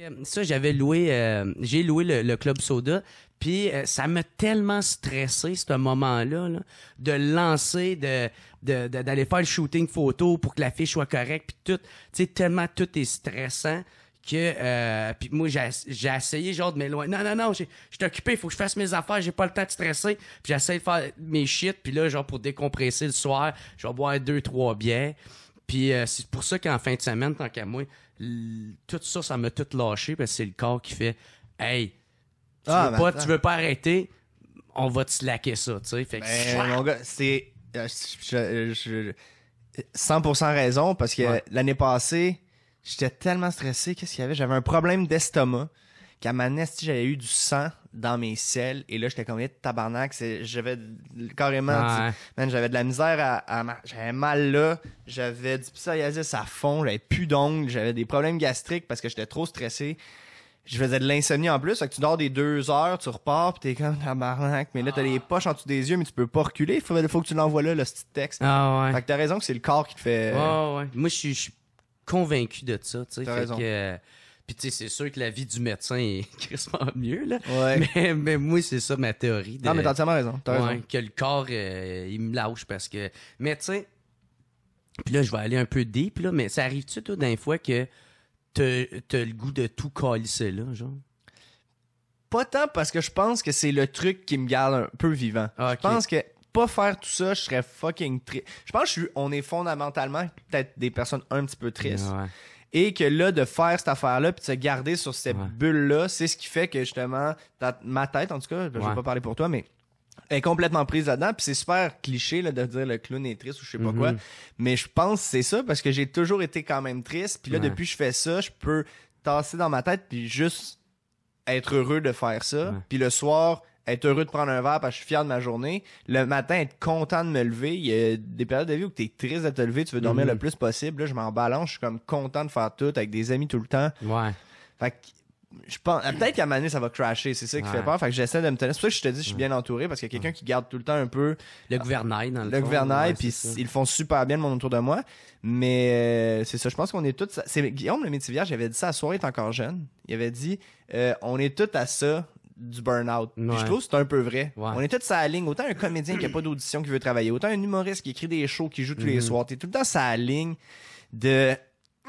Euh, ça, j'avais loué, euh, j'ai loué le, Club Soda, puis euh, ça m'a tellement stressé, ce moment-là, de lancer, de, d'aller faire le shooting photo pour que l'affiche soit correcte, puis tout, tu sais, tellement tout est stressant que, puis moi, j'ai, essayé, genre, de m'éloigner. Non, non, non, je suis occupé, il faut que je fasse mes affaires, j'ai pas le temps de stresser, puis j'essaie de faire mes shit, puis là, genre, pour décompresser le soir, je vais boire deux, trois bières. Puis euh, c'est pour ça qu'en fin de semaine, tant qu'à moi, tout ça, ça m'a tout lâché parce que c'est le corps qui fait Hey, tu, ah, veux, pas, tu veux pas arrêter, on va te laquer ça, tu sais. Ben, c'est. 100% euh, raison parce que l'année passée, j'étais tellement stressé. Qu'est-ce qu'il y avait J'avais un problème d'estomac qu'à ma si j'avais eu du sang dans mes selles et là j'étais comme eh, tabarnak j'avais carrément j'avais de la misère à, à j'avais mal là j'avais du psoriasis à fond j'avais plus d'ongles j'avais des problèmes gastriques parce que j'étais trop stressé je faisais de l'insomnie en plus fait que tu dors des deux heures tu repars pis t'es comme tabarnak mais là t'as les poches en dessous des yeux mais tu peux pas reculer faut, faut que tu l'envoies là le petit texte ah, ouais. fait que t'as raison que c'est le corps qui te fait moi je suis convaincu de ça tu sais euh, puis, tu sais, c'est sûr que la vie du médecin est crissement mieux, là. Mais, mais moi, c'est ça ma théorie. Non, mais t'as entièrement raison. As raison. Que le corps, euh, il me lâche parce que. médecin puis là, je vais aller un peu deep, là, mais ça arrive-tu, toi, d'un fois que t'as le goût de tout calisser, là, genre? Pas tant parce que je pense que c'est le truc qui me garde un peu vivant. Je pense que pas faire tout ça, je serais fucking triste. Je pense qu'on est fondamentalement peut-être des personnes un petit peu tristes. Ouais. Et que là, de faire cette affaire-là, puis de se garder sur cette bulle-là, c'est ce qui fait que justement, ma tête, en tout cas, je vais pas parler pour toi, mais est complètement prise là-dedans puis c'est super cliché là, de dire le clown est triste ou je sais pas mhm. quoi mais je pense c'est ça parce que j'ai toujours été quand même triste puis là depuis que je fais ça je peux tasser dans ma tête puis juste être heureux de faire ça puis le soir être heureux de prendre un verre parce que je suis fier de ma journée. Le matin, être content de me lever. Il y a des périodes de vie où tu es triste de te lever, tu veux dormir mm-hmm. le plus possible. Là, je m'en balance, je suis comme content de faire tout avec des amis tout le temps. Ouais. Fait que je pense euh, peut-être qu'à Mané ça va crasher, c'est ça qui fait peur. Fait que j'essaie de me tenir. C'est pour ça que je te dis je suis mm. bien entouré parce qu'il y a quelqu'un qui garde tout le temps un peu le gouvernail dans le, le gouvernail puis ils font super bien le monde autour de moi. Mais euh, c'est ça, je pense qu'on est tous c'est Guillaume le il avait dit ça à soirée il est encore jeune. Il avait dit euh, on est tous à ça du burn-out. Je trouve que c'est un peu vrai. On est tous à la ligne. Autant un comédien qui a pas d'audition qui veut travailler, autant un humoriste qui écrit des shows, qui joue tous les mhm. soirs. T'es tout le temps à la ligne de...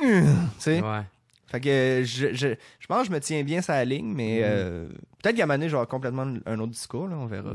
Euh, tu sais? Ouais. Fait que je, je, je, pense que je me tiens bien sa ligne, mais mhm. euh, peut-être qu'à un moment donné, j'aurai complètement un autre discours. Là, on verra.